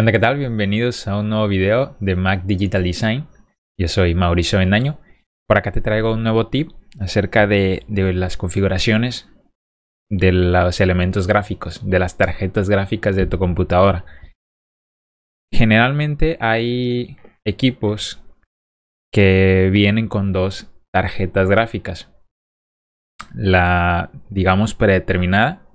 ¿Qué onda? ¿Qué tal? Bienvenidos a un nuevo video de Mac Digital Design. Yo soy Mauricio Bendaño. Por acá te traigo un nuevo tip acerca de, de, las configuraciones de los elementos gráficos, de las tarjetas gráficas de tu computadora. Generalmente hay equipos que vienen con dos tarjetas gráficas. La, digamos, predeterminada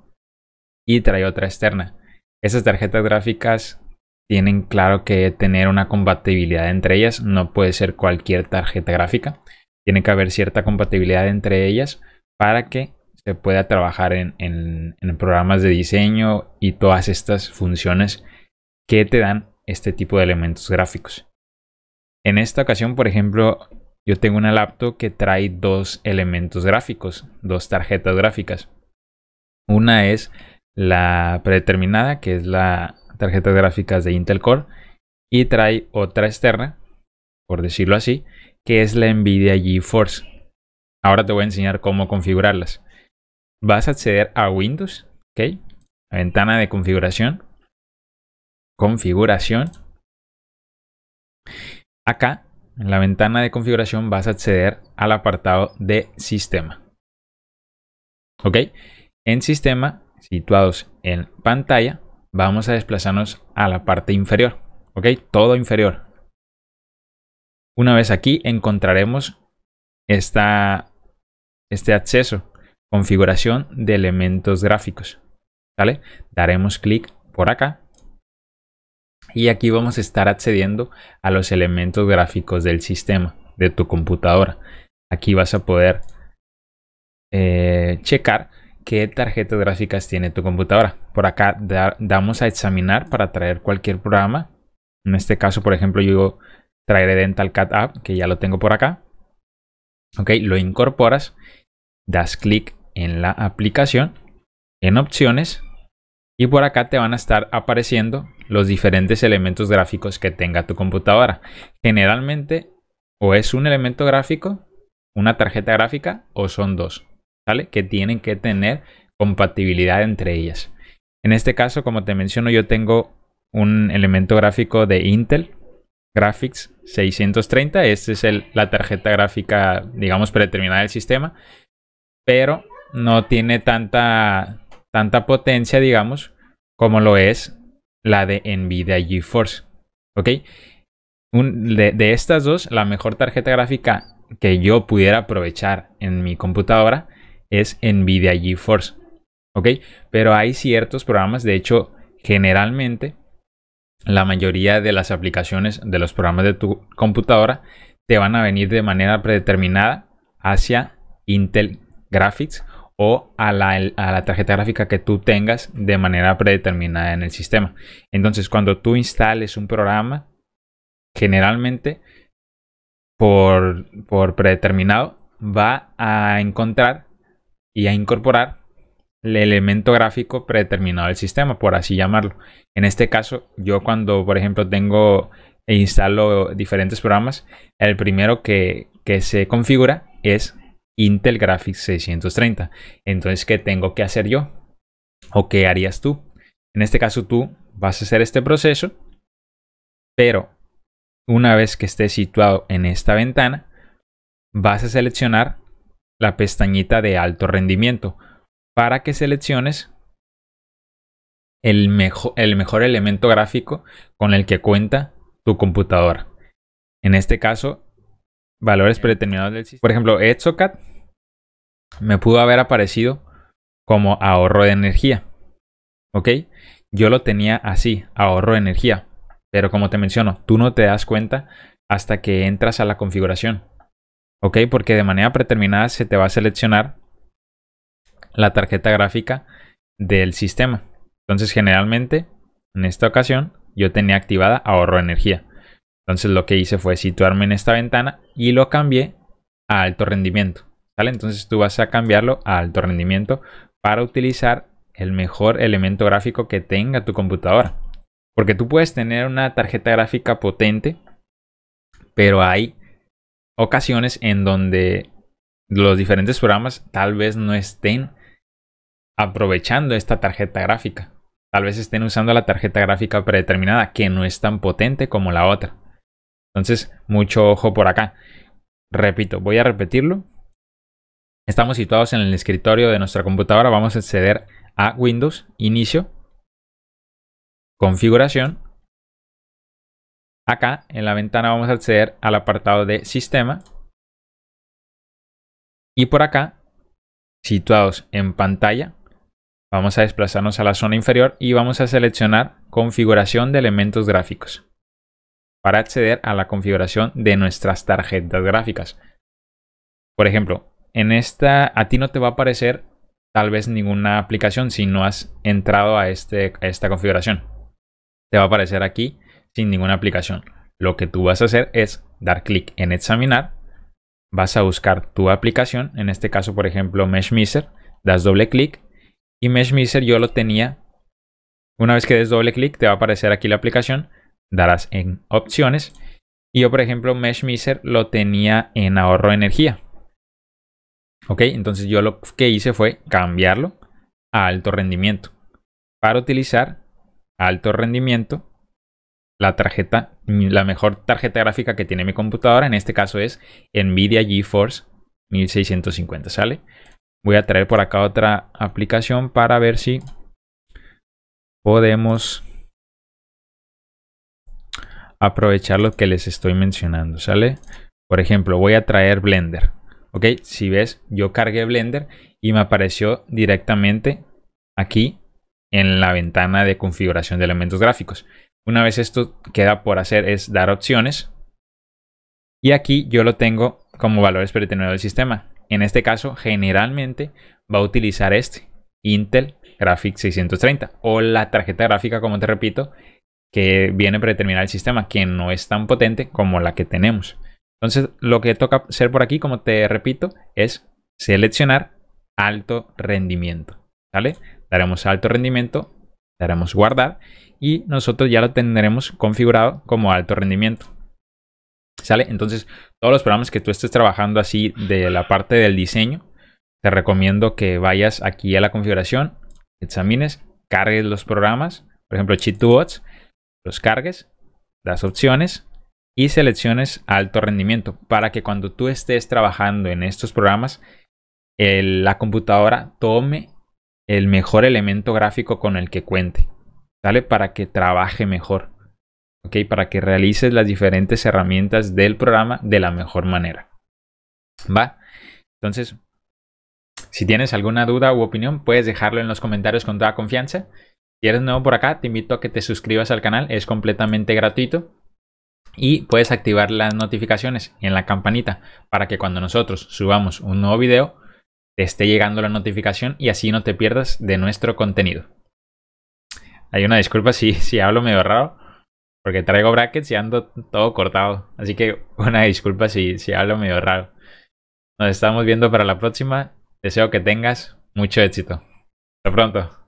y trae otra externa. Esas tarjetas gráficas tienen claro que tener una compatibilidad entre ellas. No puede ser cualquier tarjeta gráfica. Tiene que haber cierta compatibilidad entre ellas para que se pueda trabajar en, programas de diseño y todas estas funciones que te dan este tipo de elementos gráficos. En esta ocasión, por ejemplo, yo tengo una laptop que trae dos elementos gráficos, dos tarjetas gráficas. Una es la predeterminada, que es la, tarjetas gráficas de Intel Core y trae otra externa, por decirlo así, que es la Nvidia GeForce. Ahora te voy a enseñar cómo configurarlas. Vas a acceder a Windows, ¿ok? La ventana de configuración. Configuración. Acá, en la ventana de configuración, vas a acceder al apartado de sistema. ¿Ok? En sistema, situados en pantalla, vamos a desplazarnos a la parte inferior. ¿Ok? Todo inferior. Una vez aquí encontraremos esta, este acceso, configuración de elementos gráficos. ¿Vale? Daremos clic por acá. Y aquí vamos a estar accediendo a los elementos gráficos del sistema, de tu computadora. Aquí vas a poder eh, checar qué tarjetas gráficas tiene tu computadora. Por acá damos a examinar para traer cualquier programa. En este caso, por ejemplo, yo traeré cat App, que ya lo tengo por acá. Ok, lo incorporas, das clic en la aplicación, en opciones, y por acá te van a estar apareciendo los diferentes elementos gráficos que tenga tu computadora. Generalmente o es un elemento gráfico, una tarjeta gráfica, o son dos. Que tienen que tener compatibilidad entre ellas. En este caso, como te menciono, yo tengo un elemento gráfico de Intel Graphics 630. Esta es la tarjeta gráfica, digamos, predeterminada del sistema. Pero no tiene tanta, tanta potencia, digamos, como lo es la de Nvidia GeForce. de estas dos, la mejor tarjeta gráfica que yo pudiera aprovechar en mi computadora es NVIDIA GeForce. ¿Ok? Pero hay ciertos programas, de hecho, generalmente la mayoría de las aplicaciones de los programas de tu computadora te van a venir de manera predeterminada hacia Intel Graphics o a la, tarjeta gráfica que tú tengas de manera predeterminada en el sistema. Entonces, cuando tú instales un programa, generalmente por, por predeterminado va a encontrar y a incorporar el elemento gráfico predeterminado del sistema, por así llamarlo. En este caso, yo cuando, por ejemplo, tengo e instalo diferentes programas, el primero que, se configura es Intel Graphics 630. Entonces, ¿qué tengo que hacer yo? ¿O qué harías tú? En este caso, tú vas a hacer este proceso, pero una vez que esté situado en esta ventana, vas a seleccionar la pestañita de alto rendimiento para que selecciones el mejor, el mejor elemento gráfico con el que cuenta tu computadora. En este caso, valores predeterminados del sistema. Por ejemplo, ExoCAD me pudo haber aparecido como ahorro de energía. ¿Ok? Yo lo tenía así, ahorro de energía. Pero como te menciono, tú no te das cuenta hasta que entras a la configuración. ¿Ok? Porque de manera preterminada se te va a seleccionar la tarjeta gráfica del sistema. Entonces, generalmente, en esta ocasión, yo tenía activada ahorro de energía. Entonces, lo que hice fue situarme en esta ventana y lo cambié a alto rendimiento. Entonces, tú vas a cambiarlo a alto rendimiento para utilizar el mejor elemento gráfico que tenga tu computadora. Porque tú puedes tener una tarjeta gráfica potente, pero hay ocasiones en donde los diferentes programas tal vez no estén aprovechando esta tarjeta gráfica. Tal vez estén usando la tarjeta gráfica predeterminada que no es tan potente como la otra. Entonces, mucho ojo por acá. Repito, voy a repetirlo. Estamos situados en el escritorio de nuestra computadora. Vamos a acceder a Windows, Inicio, Configuración, Acá en la ventana vamos a acceder al apartado de sistema. Y por acá, situados en pantalla, vamos a desplazarnos a la zona inferior y vamos a seleccionar configuración de elementos gráficos para acceder a la configuración de nuestras tarjetas gráficas. Por ejemplo, en esta a ti no te va a aparecer tal vez ninguna aplicación si no has entrado a, este, a esta configuración. Te va a aparecer aquí sin ninguna aplicación. Lo que tú vas a hacer es dar clic en examinar, vas a buscar tu aplicación, en este caso por ejemplo MeshMiser, das doble clic y Mesh Miser yo lo tenía. Una vez que des doble clic te va a aparecer aquí la aplicación, darás en opciones y yo por ejemplo Mesh Miser lo tenía en ahorro de energía. Ok, entonces yo lo que hice fue cambiarlo a alto rendimiento para utilizar alto rendimiento la tarjeta, la mejor tarjeta gráfica que tiene mi computadora, en este caso es Nvidia GeForce 1650, ¿sale? Voy a traer por acá otra aplicación para ver si podemos aprovechar lo que les estoy mencionando, ¿sale? Por ejemplo, voy a traer Blender, ¿ok? Si ves, yo cargué Blender y me apareció directamente aquí en la ventana de configuración de elementos gráficos. Una vez esto queda por hacer es dar opciones. Y aquí yo lo tengo como valores predeterminados del sistema. En este caso, generalmente va a utilizar este, Intel Graphics 630 o la tarjeta gráfica, como te repito, que viene predeterminada el sistema, que no es tan potente como la que tenemos. Entonces, lo que toca hacer por aquí, como te repito, es seleccionar alto rendimiento. ¿Vale? Daremos alto rendimiento daremos guardar y nosotros ya lo tendremos configurado como alto rendimiento. ¿Sale? Entonces, todos los programas que tú estés trabajando así de la parte del diseño, te recomiendo que vayas aquí a la configuración, examines, cargues los programas, por ejemplo, cheat 2 bots, los cargues, las opciones y selecciones alto rendimiento para que cuando tú estés trabajando en estos programas, la computadora tome el mejor elemento gráfico con el que cuente, ¿sale? Para que trabaje mejor, ¿ok? Para que realices las diferentes herramientas del programa de la mejor manera, ¿va? Entonces, si tienes alguna duda u opinión, puedes dejarlo en los comentarios con toda confianza. Si eres nuevo por acá, te invito a que te suscribas al canal, es completamente gratuito. Y puedes activar las notificaciones en la campanita para que cuando nosotros subamos un nuevo video, te esté llegando la notificación y así no te pierdas de nuestro contenido. Hay una disculpa si, si hablo medio raro, porque traigo brackets y ando todo cortado. Así que una disculpa si, si hablo medio raro. Nos estamos viendo para la próxima. Deseo que tengas mucho éxito. Hasta pronto.